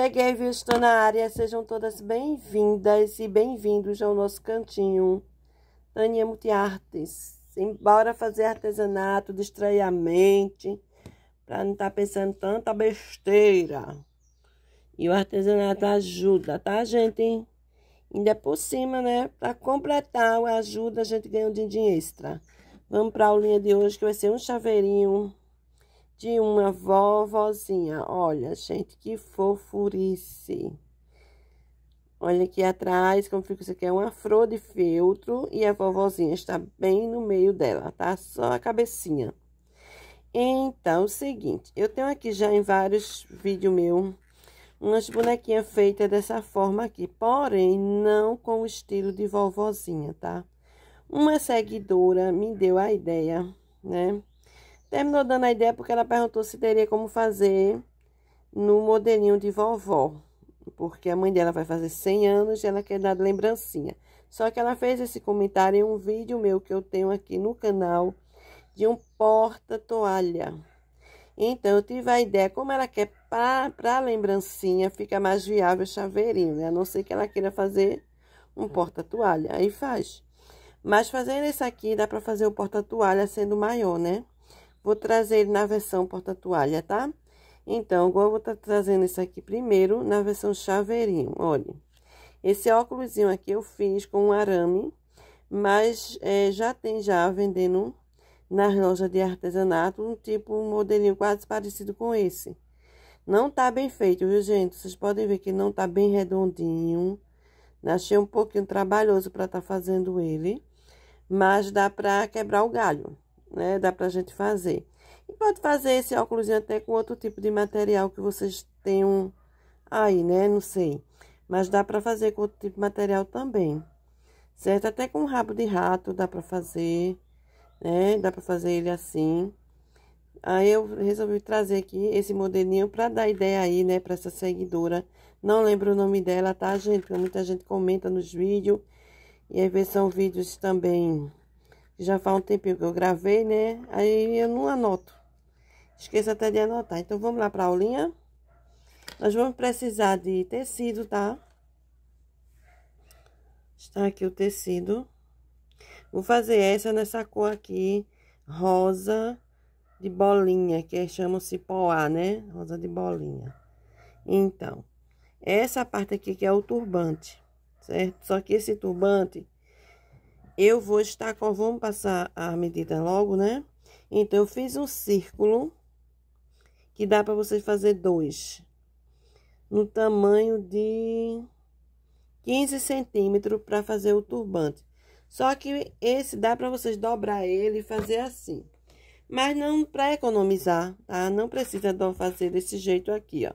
Cheguei, viu? Estou na área. Sejam todas bem-vindas e bem-vindos ao nosso cantinho. Tânia Multiartes. Embora fazer artesanato, distrair a mente, para não estar tá pensando tanta besteira. E o artesanato ajuda, tá, gente? Ainda por cima, né? Para completar o ajuda, a gente ganha um dinheirinho extra. Vamos para a aulinha de hoje, que vai ser um chaveirinho de uma vovozinha. Olha, gente, que fofurice. Olha aqui atrás, como fica isso aqui, é uma flor de feltro e a vovozinha está bem no meio dela, tá? Só a cabecinha. Então, é o seguinte, eu tenho aqui já em vários vídeos meus umas bonequinhas feitas dessa forma aqui, porém não com o estilo de vovozinha, tá? Uma seguidora me deu a ideia, né? Terminou dando a ideia porque ela perguntou se teria como fazer no modelinho de vovó. Porque a mãe dela vai fazer 100 anos e ela quer dar lembrancinha. Só que ela fez esse comentário em um vídeo meu que eu tenho aqui no canal de um porta-toalha. Então, eu tive a ideia, como ela quer para lembrancinha, fica mais viável o chaveirinho, né? A não ser que ela queira fazer um porta-toalha, aí faz. Mas fazendo esse aqui, dá para fazer o porta-toalha sendo maior, né? Vou trazer ele na versão porta-toalha, tá? Então, agora eu vou estar tá trazendo isso aqui primeiro na versão chaveirinho, olha. Esse óculosinho aqui eu fiz com um arame, mas é, já tem já vendendo nas lojas de artesanato um tipo, um modelinho quase parecido com esse. Não tá bem feito, viu, gente? Vocês podem ver que não tá bem redondinho. Achei um pouquinho trabalhoso para estar tá fazendo ele, mas dá para quebrar o galho né? Dá pra gente fazer. E pode fazer esse óculos até com outro tipo de material que vocês tenham aí, né? Não sei. Mas dá pra fazer com outro tipo de material também. Certo? Até com rabo de rato dá pra fazer, né? Dá pra fazer ele assim. Aí eu resolvi trazer aqui esse modelinho para dar ideia aí, né, para essa seguidora. Não lembro o nome dela, tá, gente? Porque muita gente comenta nos vídeos. E aí são vídeos também já faz um tempinho que eu gravei, né? Aí eu não anoto. Esqueço até de anotar. Então, vamos lá para a aulinha. Nós vamos precisar de tecido, tá? Está aqui o tecido. Vou fazer essa nessa cor aqui, rosa de bolinha, que chama-se poá, né? Rosa de bolinha. Então, essa parte aqui que é o turbante, certo? Só que esse turbante eu vou estar com... Vamos passar a medida logo, né? Então, eu fiz um círculo que dá para você fazer dois. No tamanho de 15 centímetros para fazer o turbante. Só que esse dá para vocês dobrar ele e fazer assim. Mas não para economizar, tá? Não precisa fazer desse jeito aqui, ó.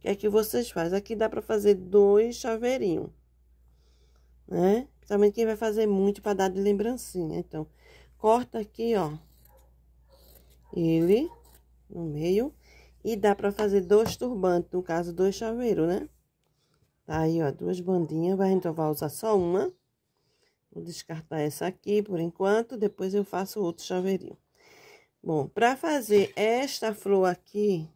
Que é que vocês fazem? Aqui dá para fazer dois chaveirinhos, né? Também quem vai fazer muito para dar de lembrancinha. Então, corta aqui, ó. Ele no meio. E dá pra fazer dois turbantes, no caso, dois chaveiros, né? Tá aí, ó, duas bandinhas. Vai, então, vai usar só uma. Vou descartar essa aqui por enquanto. Depois eu faço outro chaveirinho. Bom, pra fazer esta flor aqui,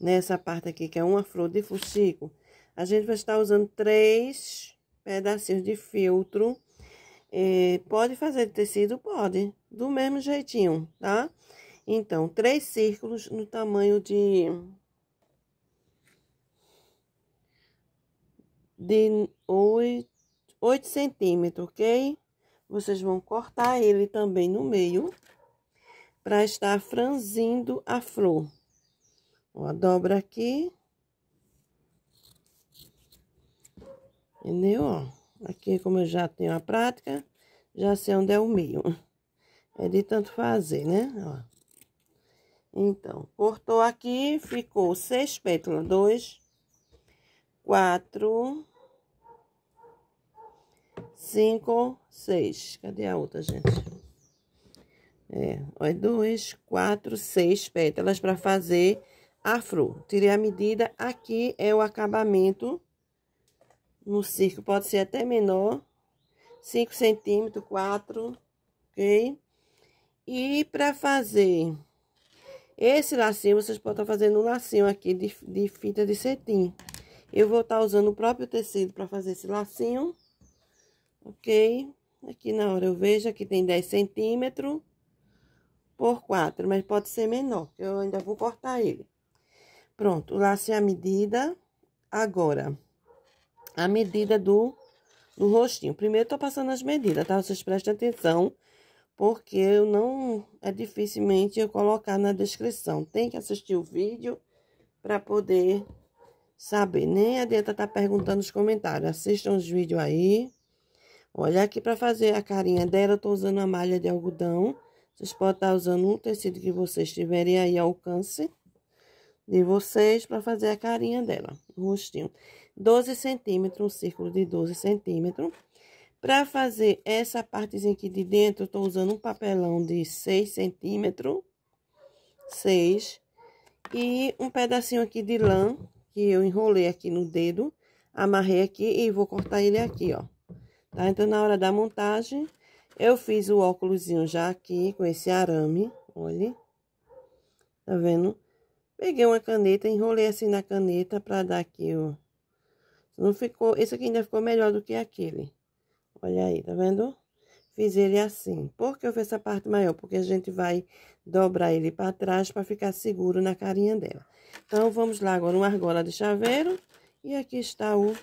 nessa parte aqui, que é uma flor de fuxico, a gente vai estar usando três pedacinhos de filtro É, pode fazer de tecido? Pode, do mesmo jeitinho, tá? Então, três círculos no tamanho de... De 8, oito centímetros, ok? Vocês vão cortar ele também no meio, para estar franzindo a flor. Ó, dobra aqui, Entendeu? Ó, aqui como eu já tenho a prática, já sei onde é o meio. É de tanto fazer, né? Ó. Então, cortou aqui, ficou seis pétalas. Dois, quatro, cinco, seis. Cadê a outra, gente? É, ó, é dois, quatro, seis pétalas para fazer a flor. Tirei a medida. Aqui é o acabamento no círculo, pode ser até menor, 5 centímetros, 4, ok? E para fazer esse lacinho, vocês podem estar tá fazendo um lacinho aqui de, de fita de cetim. Eu vou estar tá usando o próprio tecido para fazer esse lacinho, ok? Aqui na hora eu vejo, aqui tem 10 centímetros por 4, mas pode ser menor, eu ainda vou cortar ele. Pronto, o laço é a medida. Agora, a medida do, do rostinho. Primeiro, estou passando as medidas, tá? Vocês prestem atenção, porque eu não... É dificilmente eu colocar na descrição. Tem que assistir o vídeo para poder saber. Nem adianta estar tá perguntando nos comentários. Assistam os vídeos aí. Olha aqui para fazer a carinha dela, eu tô usando a malha de algodão. Vocês podem estar tá usando um tecido que vocês tiverem aí alcance de vocês para fazer a carinha dela, o rostinho. 12 centímetros, um círculo de 12 centímetros. Para fazer essa partezinha aqui de dentro, eu estou usando um papelão de 6 centímetros, 6, e um pedacinho aqui de lã, que eu enrolei aqui no dedo, amarrei aqui e vou cortar ele aqui, ó. Tá? Então, na hora da montagem, eu fiz o óculosinho já aqui com esse arame, olha. Tá vendo? Peguei uma caneta, enrolei assim na caneta para dar aqui, ó não ficou, esse aqui ainda ficou melhor do que aquele. Olha aí, tá vendo? Fiz ele assim. Por que eu fiz essa parte maior? Porque a gente vai dobrar ele para trás para ficar seguro na carinha dela. Então, vamos lá agora, uma argola de chaveiro. E aqui está o,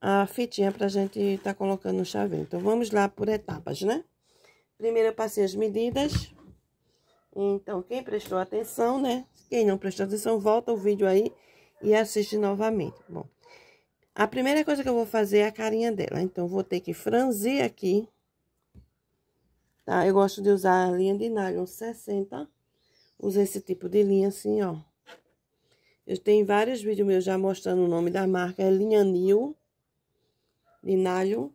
a fitinha para a gente estar tá colocando no chaveiro. Então, vamos lá por etapas, né? Primeiro eu passei as medidas. Então, quem prestou atenção, né? Quem não prestou atenção, volta o vídeo aí e assiste novamente. Bom, a primeira coisa que eu vou fazer é a carinha dela. Então, vou ter que franzir aqui. Tá? Eu gosto de usar a linha de nylon 60. Usei esse tipo de linha assim, ó. Eu tenho vários vídeos meus já mostrando o nome da marca. É linha Nil. De nylon.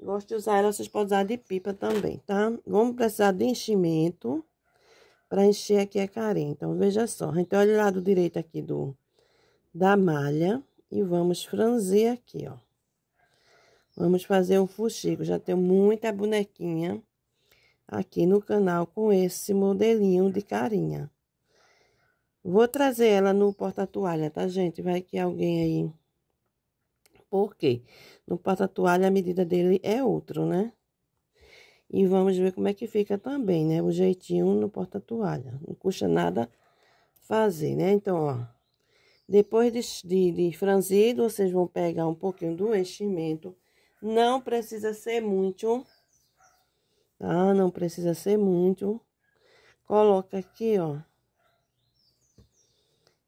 Gosto de usar ela, vocês podem usar de pipa também, tá? Vamos precisar de enchimento. para encher aqui a carinha. Então, veja só. Então, olha o lado direito aqui do... Da malha. E vamos franzir aqui, ó. Vamos fazer um fuxico. Já tenho muita bonequinha aqui no canal com esse modelinho de carinha. Vou trazer ela no porta-toalha, tá, gente? Vai que alguém aí... Por quê? No porta-toalha a medida dele é outro, né? E vamos ver como é que fica também, né? O jeitinho no porta-toalha. Não custa nada fazer, né? Então, ó. Depois de, de, de franzido, vocês vão pegar um pouquinho do enchimento. Não precisa ser muito, tá? Não precisa ser muito. Coloca aqui, ó.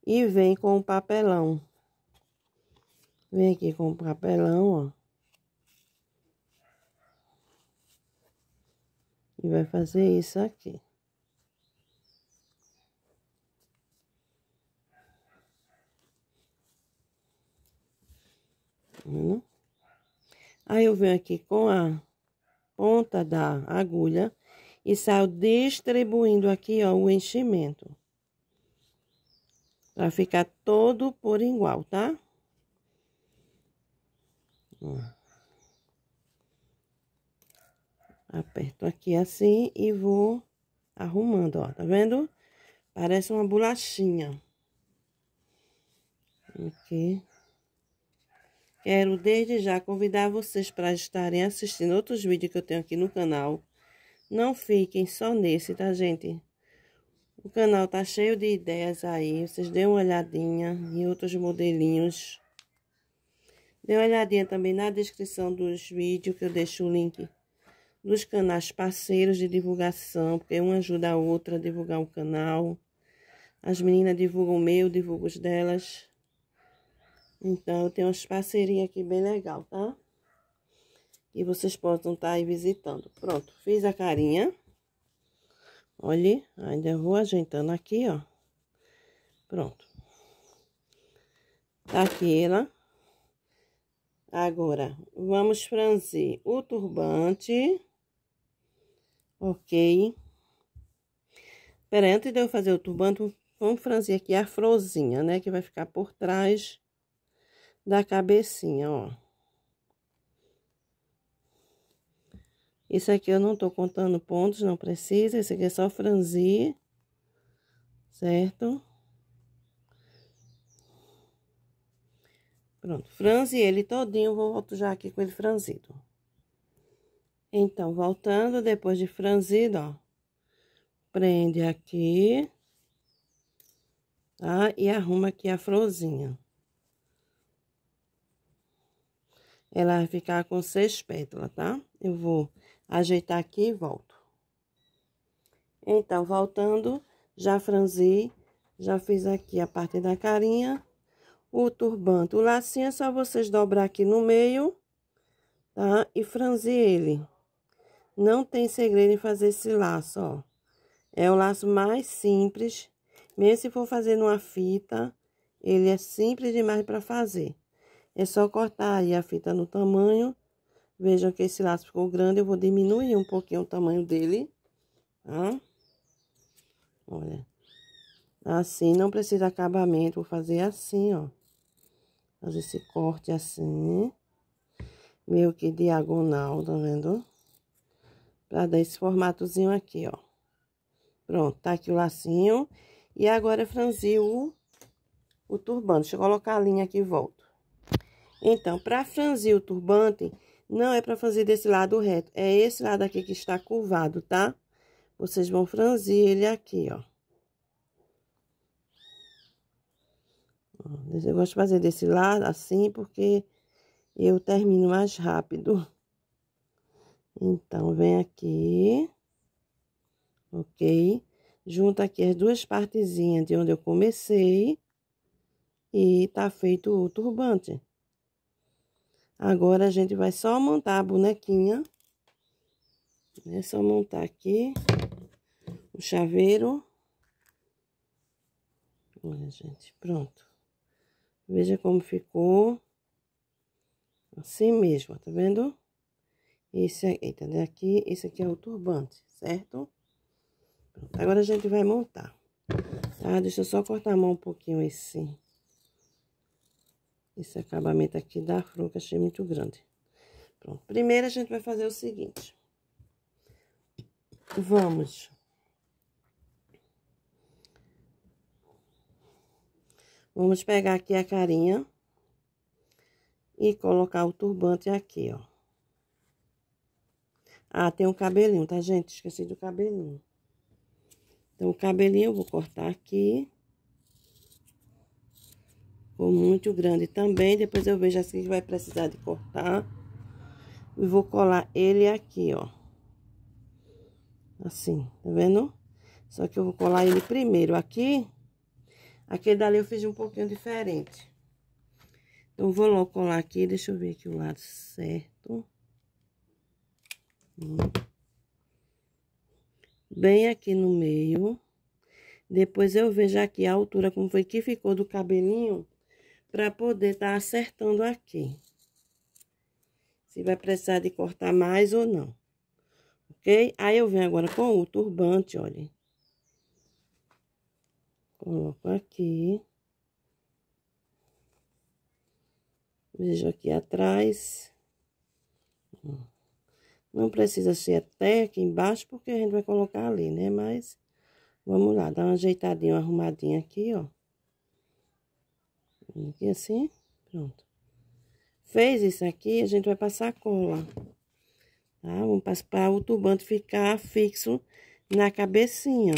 E vem com o papelão. Vem aqui com o papelão, ó. E vai fazer isso aqui. né? Aí eu venho aqui com a ponta da agulha e saio distribuindo aqui, ó, o enchimento. Pra ficar todo por igual, tá? Ó. Aperto aqui assim e vou arrumando, ó, tá vendo? Parece uma bolachinha. Aqui. Quero desde já convidar vocês para estarem assistindo outros vídeos que eu tenho aqui no canal. Não fiquem só nesse, tá, gente? O canal tá cheio de ideias aí, vocês dêem uma olhadinha em outros modelinhos. Dê uma olhadinha também na descrição dos vídeos que eu deixo o link dos canais parceiros de divulgação, porque um ajuda a outra a divulgar o canal. As meninas divulgam o meu, divulgam os delas. Então, eu tenho umas parcerias aqui bem legal, tá? E vocês possam estar tá aí visitando. Pronto, fiz a carinha. Olhe, ainda vou ajeitando aqui, ó. Pronto. Tá aqui ela. Agora, vamos franzir o turbante. Ok. Peraí, antes de eu fazer o turbante, vamos franzir aqui a frozinha, né? Que vai ficar por trás da cabecinha, ó. Isso aqui eu não tô contando pontos, não precisa. Esse aqui é só franzir, certo? Pronto, franze ele todinho, vou voltar já aqui com ele franzido. Então, voltando, depois de franzido, ó, prende aqui, tá? E arruma aqui a florzinha. Ela vai ficar com seis pétalas, tá? Eu vou ajeitar aqui e volto. Então, voltando, já franzi, já fiz aqui a parte da carinha, o turbante. O lacinho é só vocês dobrar aqui no meio, tá? E franzir ele. Não tem segredo em fazer esse laço, ó. É o laço mais simples, mesmo se for fazer numa fita, ele é simples demais para fazer. É só cortar aí a fita no tamanho. Vejam que esse laço ficou grande, eu vou diminuir um pouquinho o tamanho dele, tá? Olha. Assim, não precisa acabamento, vou fazer assim, ó. Fazer esse corte assim. Meio que diagonal, tá vendo? Pra dar esse formatozinho aqui, ó. Pronto, tá aqui o lacinho. E agora franzir o, o turbante. Deixa eu colocar a linha aqui e volto. Então, para franzir o turbante, não é para fazer desse lado reto, é esse lado aqui que está curvado, tá? Vocês vão franzir ele aqui, ó. Hum, eu gosto de fazer desse lado assim, porque eu termino mais rápido. Então, vem aqui, ok? Junta aqui as duas partezinhas de onde eu comecei e tá feito o turbante. Agora, a gente vai só montar a bonequinha. É só montar aqui o chaveiro. Olha, gente, pronto. Veja como ficou. Assim mesmo, tá vendo? Esse aqui, tá aqui, esse aqui é o turbante, certo? Pronto, agora a gente vai montar, tá? Deixa eu só cortar a mão um pouquinho esse esse acabamento aqui da fruca, achei muito grande. Pronto, primeiro a gente vai fazer o seguinte. Vamos... Vamos pegar aqui a carinha e colocar o turbante aqui, ó. Ah, tem um cabelinho, tá, gente? Esqueci do cabelinho. Então, o cabelinho eu vou cortar aqui. Ficou muito grande também. Depois eu vejo assim que vai precisar de cortar. E vou colar ele aqui, ó. Assim, tá vendo? Só que eu vou colar ele primeiro aqui. Aquele dali eu fiz um pouquinho diferente. Então, vou logo colar aqui. Deixa eu ver aqui o lado certo. Hum. Bem aqui no meio. Depois eu vejo aqui a altura, como foi que ficou do cabelinho para poder estar tá acertando aqui. Se vai precisar de cortar mais ou não. Ok? Aí eu venho agora com o turbante, olha. Coloco aqui. Vejo aqui atrás. Não precisa ser até aqui embaixo, porque a gente vai colocar ali, né? Mas, vamos lá, dá uma ajeitadinha, uma arrumadinha aqui, ó aqui assim, pronto. Fez isso aqui, a gente vai passar cola. Tá? Vamos passar para o turbante ficar fixo na cabecinha.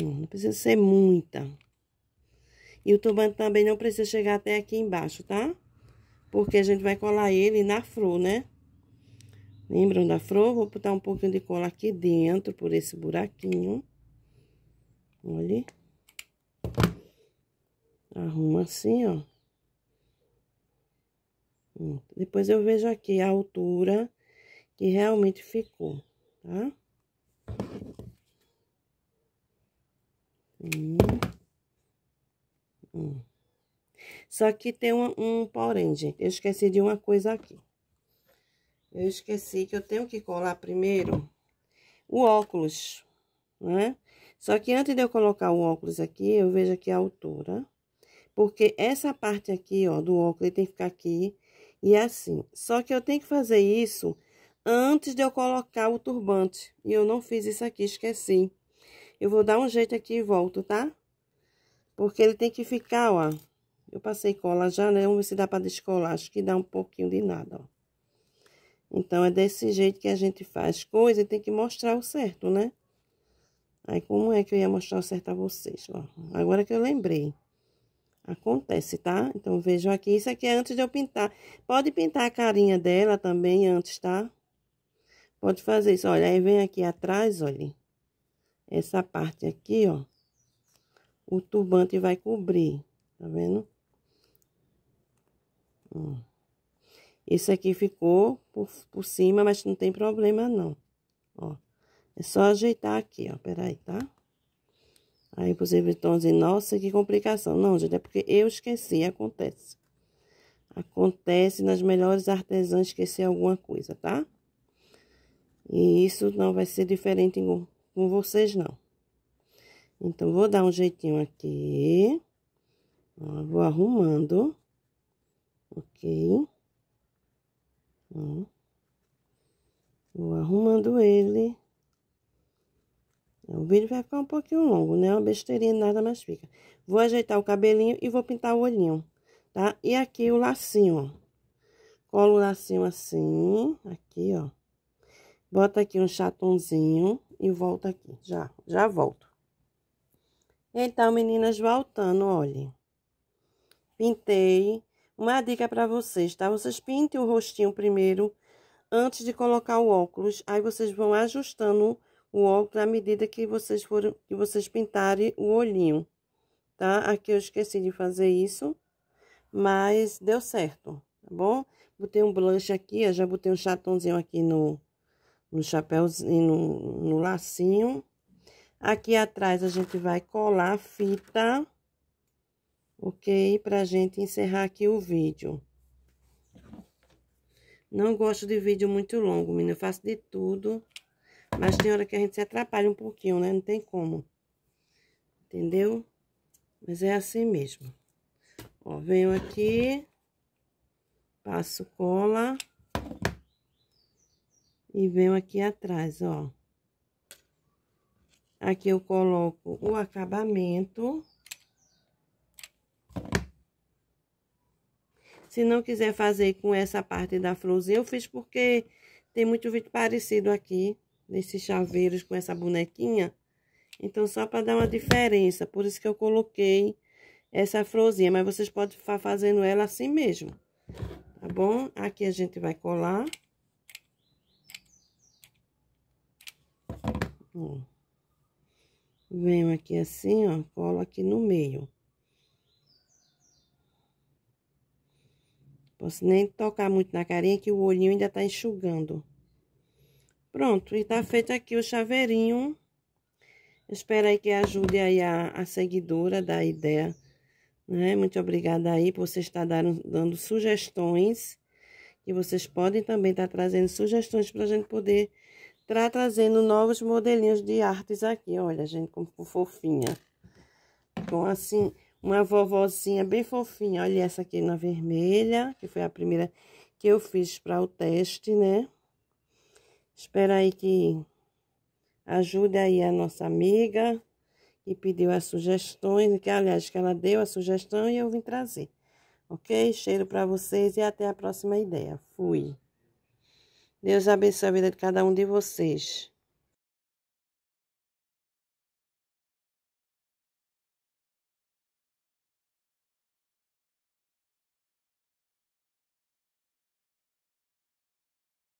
Não, não precisa ser muita. E o turbante também não precisa chegar até aqui embaixo, tá? Porque a gente vai colar ele na flor, né? Lembram da flor? Vou botar um pouquinho de cola aqui dentro, por esse buraquinho. Olha. Arruma assim, ó. Depois eu vejo aqui a altura que realmente ficou, tá? Hum. hum. Só que tem um, um porém, gente. Eu esqueci de uma coisa aqui. Eu esqueci que eu tenho que colar primeiro o óculos, né? Só que antes de eu colocar o óculos aqui, eu vejo aqui a altura. Porque essa parte aqui, ó, do óculos, tem que ficar aqui e assim. Só que eu tenho que fazer isso antes de eu colocar o turbante. E eu não fiz isso aqui, esqueci. Eu vou dar um jeito aqui e volto, tá? Porque ele tem que ficar, ó. Eu passei cola já, né? Vamos ver se dá pra descolar. Acho que dá um pouquinho de nada, ó. Então, é desse jeito que a gente faz coisa e tem que mostrar o certo, né? Aí, como é que eu ia mostrar o certo a vocês, ó? Agora que eu lembrei. Acontece, tá? Então, vejam aqui, isso aqui é antes de eu pintar. Pode pintar a carinha dela também antes, tá? Pode fazer isso, olha, aí vem aqui atrás, olha. Essa parte aqui, ó. O turbante vai cobrir, tá vendo? Hum. Esse aqui ficou por, por cima, mas não tem problema não, ó. É só ajeitar aqui, ó, peraí, tá? Aí, possível, estão dizendo, nossa, que complicação. Não, gente, é porque eu esqueci, acontece. Acontece nas melhores artesãs esquecer alguma coisa, tá? E isso não vai ser diferente com, com vocês, não. Então, vou dar um jeitinho aqui. Ó, vou arrumando. Ok? Ó. Vou arrumando ele. O vídeo vai ficar um pouquinho longo, né? Uma besteirinha, nada mais fica. Vou ajeitar o cabelinho e vou pintar o olhinho, tá? E aqui o lacinho, ó. Colo o lacinho assim, aqui, ó. Bota aqui um chatonzinho e volta aqui. Já, já volto. Então, meninas, voltando, olhem. Pintei. Uma dica para vocês, tá? Vocês pintem o rostinho primeiro antes de colocar o óculos. Aí, vocês vão ajustando o óculos à medida que vocês forem que vocês pintarem o olhinho, tá? Aqui eu esqueci de fazer isso, mas deu certo, tá bom? Botei um blush aqui, eu já botei um chatonzinho aqui no no chapéuzinho, no, no lacinho. Aqui atrás a gente vai colar a fita, ok? Pra gente encerrar aqui o vídeo. Não gosto de vídeo muito longo, menina. Eu faço de tudo. Mas tem hora que a gente se atrapalha um pouquinho, né? Não tem como. Entendeu? Mas é assim mesmo. Ó, venho aqui, passo cola e venho aqui atrás, ó. Aqui eu coloco o acabamento. Se não quiser fazer com essa parte da florzinha, eu fiz porque tem muito vídeo parecido aqui nesses chaveiros com essa bonequinha. Então, só para dar uma diferença, por isso que eu coloquei essa florzinha, mas vocês podem estar fazendo ela assim mesmo, tá bom? Aqui a gente vai colar. Ó. Venho aqui assim, ó, colo aqui no meio. Posso nem tocar muito na carinha que o olhinho ainda tá enxugando. Pronto, e tá feito aqui o chaveirinho. Espero aí que ajude aí a, a seguidora da ideia, né? Muito obrigada aí por vocês estar tá dando, dando sugestões. E vocês podem também estar tá trazendo sugestões para a gente poder estar tá trazendo novos modelinhos de artes aqui. Olha, gente, como fofinha. Com assim, uma vovozinha bem fofinha. Olha essa aqui na vermelha, que foi a primeira que eu fiz para o teste, né? Espera aí que ajude aí a nossa amiga que pediu as sugestões, que aliás que ela deu a sugestão e eu vim trazer. OK? Cheiro para vocês e até a próxima ideia. Fui. Deus abençoe a vida de cada um de vocês.